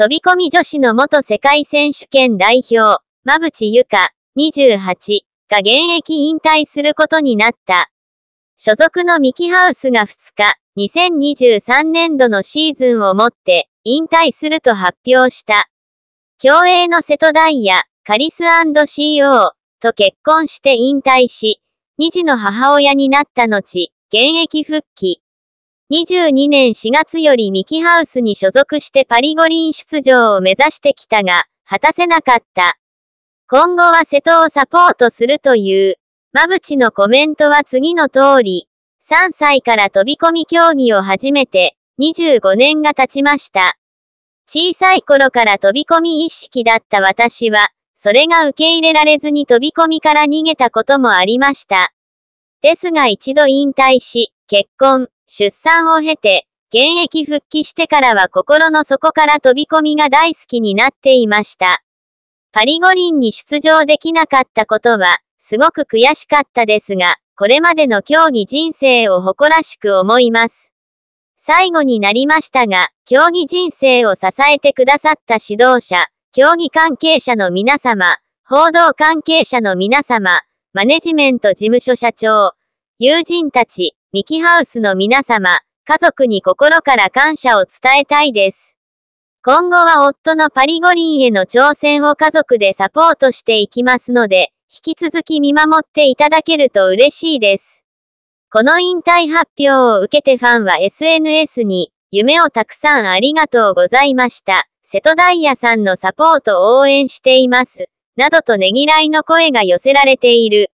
飛び込み女子の元世界選手権代表、馬淵ゆか、28が現役引退することになった。所属のミキハウスが2日、2023年度のシーズンをもって引退すると発表した。競泳の瀬戸大也、カリス &CO と結婚して引退し、2児の母親になった後、現役復帰。2 2 2年4月よりミキハウスに所属してパリ五輪出場を目指してきたが、果たせなかった。今後は瀬戸をサポートするという、まぶちのコメントは次の通り、3歳から飛び込み競技を始めて、25年が経ちました。小さい頃から飛び込み意識だった私は、それが受け入れられずに飛び込みから逃げたこともありました。ですが一度引退し、結婚、出産を経て、現役復帰してからは心の底から飛び込みが大好きになっていました。パリ五輪に出場できなかったことは、すごく悔しかったですが、これまでの競技人生を誇らしく思います。最後になりましたが、競技人生を支えてくださった指導者、競技関係者の皆様、報道関係者の皆様、マネジメント事務所社長、友人たち、ミキハウスの皆様、家族に心から感謝を伝えたいです。今後は夫のパリ五輪への挑戦を家族でサポートしていきますので、引き続き見守っていただけると嬉しいです。この引退発表を受けてファンは SNS に、夢をたくさんありがとうございました。瀬戸大也さんのサポート応援しています。などとねぎらいの声が寄せられている。